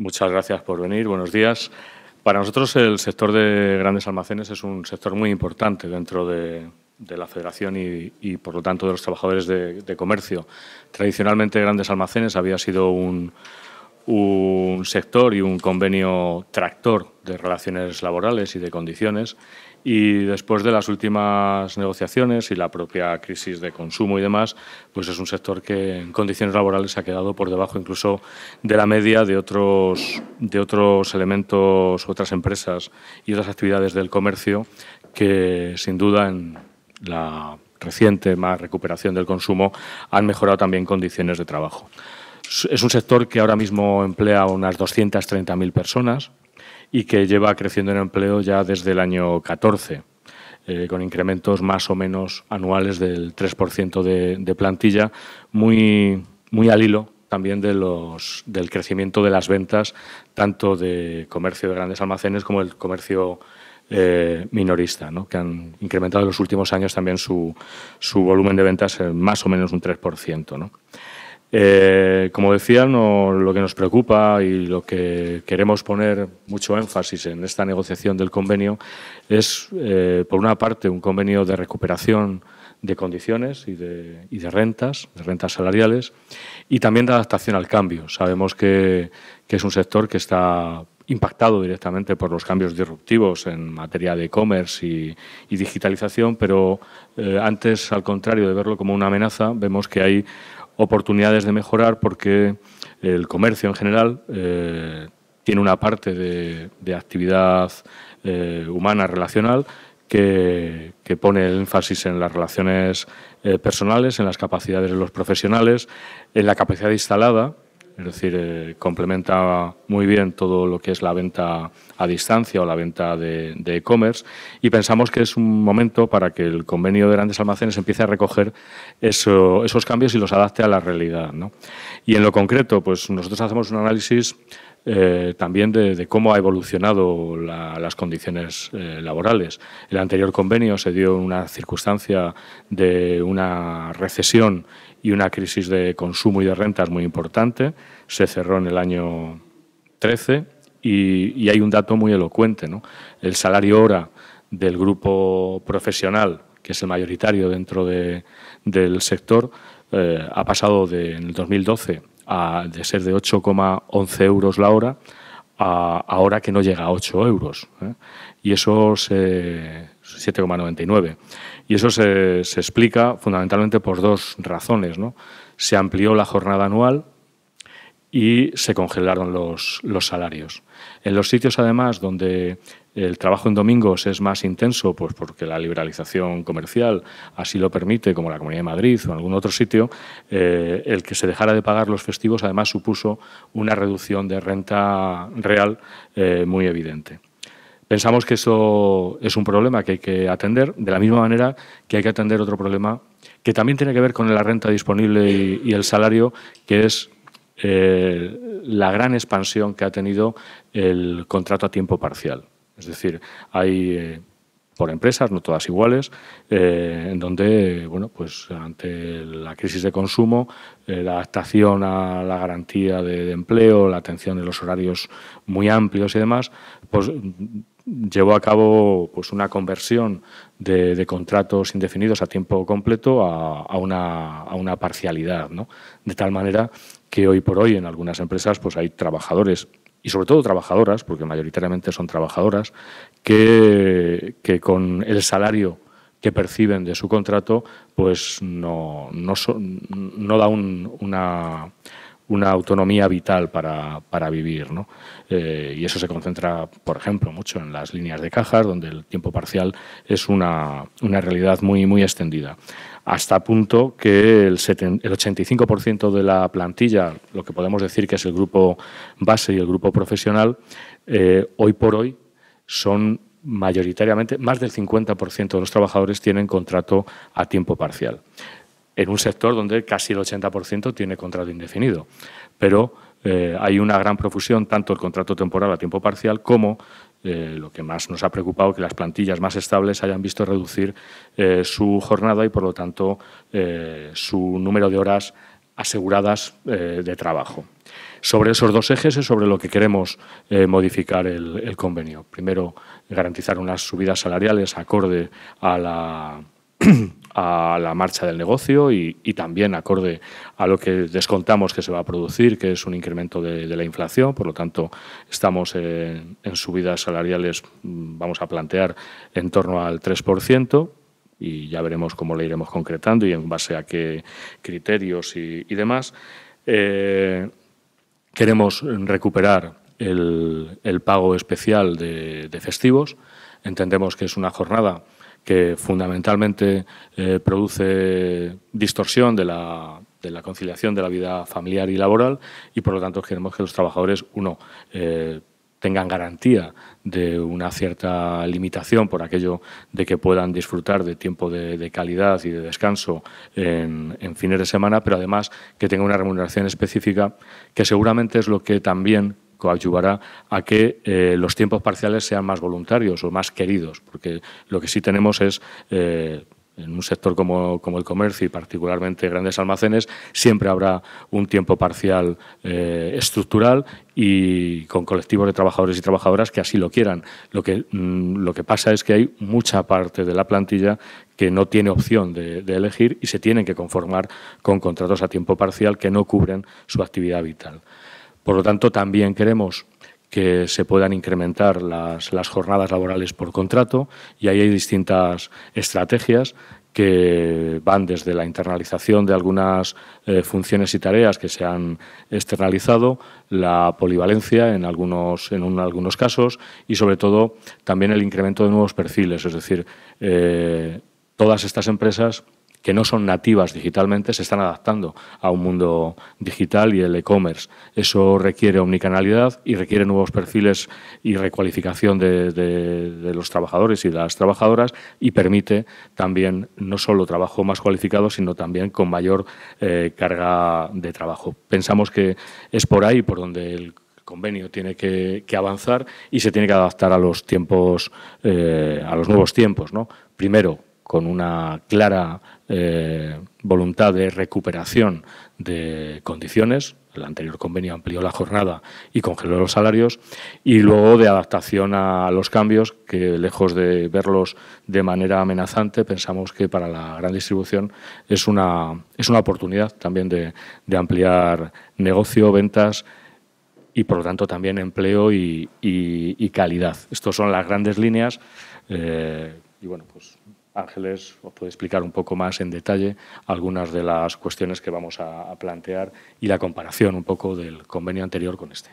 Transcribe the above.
Muchas gracias por venir. Buenos días. Para nosotros el sector de grandes almacenes es un sector muy importante dentro de, la Federación y, por lo tanto, de los trabajadores de comercio. Tradicionalmente, grandes almacenes había sido un, un sector y un convenio tractor de relaciones laborales y de condiciones. Y después de las últimas negociaciones y la propia crisis de consumo y demás, pues es un sector que en condiciones laborales ha quedado por debajo incluso de la media de otros, de otros elementos, otras empresas y otras actividades del comercio que sin duda en la reciente más recuperación del consumo han mejorado también condiciones de trabajo. Es un sector que ahora mismo emplea unas 230.000 personas y que lleva creciendo en empleo ya desde el año 14, eh, con incrementos más o menos anuales del 3% de, plantilla, muy, muy al hilo también de del crecimiento de las ventas, tanto de comercio de grandes almacenes como el comercio eh, minorista, que han incrementado en los últimos años también su, volumen de ventas en más o menos un 3%. Eh, como decía, lo que nos preocupa y lo que queremos poner mucho énfasis en esta negociación del convenio es, eh, por una parte, un convenio de recuperación de condiciones y de, rentas, de rentas salariales, y también de adaptación al cambio. Sabemos que, es un sector que está impactado directamente por los cambios disruptivos en materia de e-commerce y, digitalización, pero eh, antes, al contrario de verlo como una amenaza, vemos que hay oportunidades de mejorar porque el comercio en general eh, tiene una parte de, actividad eh, humana relacional que, pone el énfasis en las relaciones eh, personales, en las capacidades de los profesionales, en la capacidad instalada es decir, eh, complementa muy bien todo lo que es la venta a distancia o la venta de e-commerce y pensamos que es un momento para que el convenio de grandes almacenes empiece a recoger esos cambios y los adapte a la realidad. Y en lo concreto, pues nosotros hacemos un análisis eh, también de, cómo ha evolucionado las condiciones eh, laborales. El anterior convenio se dio en una circunstancia de una recesión y una crisis de consumo y de rentas muy importante. Se cerró en el año 13 y, hay un dato muy elocuente. ¿no? El salario hora del grupo profesional, que es el mayoritario dentro del sector, eh, ha pasado de, en el 2012 de ser de 8,11 euros la hora a ahora que no llega a 8 euros. ¿eh? Y eso se, 7,99. Y eso se, se, explica fundamentalmente por dos razones. ¿no? Se amplió la jornada anual y se congelaron los, salarios. En los sitios, además, donde el trabajo en domingos es más intenso, pues porque la liberalización comercial así lo permite, como la Comunidad de Madrid o en algún otro sitio, eh, el que se dejara de pagar los festivos, además, supuso una reducción de renta real eh, muy evidente. Pensamos que eso es un problema que hay que atender, de la misma manera que hay que atender otro problema que también tiene que ver con la renta disponible y el salario, que es eh, la gran expansión que ha tenido el contrato a tiempo parcial. Es decir, hay eh, por empresas, no todas iguales, eh, en donde, bueno, pues ante la crisis de consumo, la adaptación a la garantía de, empleo, la atención de los horarios muy amplios y demás, pues llevó a cabo pues, una conversión de, contratos indefinidos a tiempo completo a, una, a una, parcialidad, ¿no? de tal manera que hoy por hoy en algunas empresas pues, hay trabajadores y sobre todo trabajadoras, porque mayoritariamente son trabajadoras, que, que con el salario que perciben de su contrato, pues no, no, no da una una autonomía vital para, vivir. Eh, y eso se concentra, por ejemplo, mucho en las líneas de cajas, donde el tiempo parcial es una, realidad muy, muy extendida. Hasta punto que el, 85% de la plantilla, lo que podemos decir que es el grupo base y el grupo profesional, eh, hoy por hoy son mayoritariamente, más del 50% de los trabajadores tienen contrato a tiempo parcial en un sector donde casi el 80% tiene contrato indefinido. Pero eh, hay una gran profusión, tanto el contrato temporal a tiempo parcial como eh, lo que más nos ha preocupado, que las plantillas más estables hayan visto reducir eh, su jornada y, por lo tanto, su número de horas aseguradas de trabajo. Sobre esos dos ejes es sobre lo que queremos modificar el, convenio. Primero, garantizar unas subidas salariales acorde a la a la marcha del negocio y, también acorde a lo que descontamos que se va a producir, que es un incremento de, la inflación. Por lo tanto, estamos en, subidas salariales, mm, vamos a plantear en torno al 3%. Y ya veremos cómo le iremos concretando y en base a qué criterios y, demás. Eh, queremos recuperar el, pago especial de festivos. Entendemos que es una jornada que fundamentalmente eh, produce distorsión de la, conciliación de la vida familiar y laboral y por lo tanto queremos que los trabajadores, uno, eh, tengan garantía de una cierta limitación por aquello de que puedan disfrutar de tiempo de, calidad y de descanso en, en, fines de semana, pero además que tengan una remuneración específica, que seguramente es lo que también ayudará a que eh, los tiempos parciales sean más voluntarios o más queridos, porque lo que sí tenemos es... Eh, en un sector como, el comercio y particularmente grandes almacenes, siempre habrá un tiempo parcial eh, estructural y con colectivos de trabajadores y trabajadoras que así lo quieran. Mm, lo que, pasa es que hay mucha parte de la plantilla que no tiene opción de, elegir y se tienen que conformar con contratos a tiempo parcial que no cubren su actividad vital. Por lo tanto, también queremos que se puedan incrementar las, jornadas laborales por contrato y ahí hay distintas estrategias que van desde la internalización de algunas eh, funciones y tareas que se han externalizado, la polivalencia en algunos, en algunos casos y sobre todo también el incremento de nuevos perfiles, es decir, eh, todas estas empresas que no son nativas digitalmente se están adaptando a un mundo digital y el e-commerce. Eso requiere omnicanalidad y requiere nuevos perfiles y recualificación de, los trabajadores y las trabajadoras y permite también no solo trabajo más cualificado, sino también con mayor eh, carga de trabajo. Pensamos que es por ahí por donde el convenio tiene que, avanzar y se tiene que adaptar a los tiempos, eh, a los nuevos tiempos. ¿no? Primero, con una clara eh, voluntad de recuperación de condiciones. El anterior convenio amplió la jornada y congeló los salarios. Y luego de adaptación a los cambios, que lejos de verlos de manera amenazante, pensamos que para la gran distribución es una, es una oportunidad también de, ampliar negocio, ventas y por lo tanto también empleo y, calidad. Estas son las grandes líneas. Eh, y bueno, pues Ángeles os puede explicar un poco más en detalle algunas de las cuestiones que vamos a, a plantear y la comparación un poco del convenio anterior con este.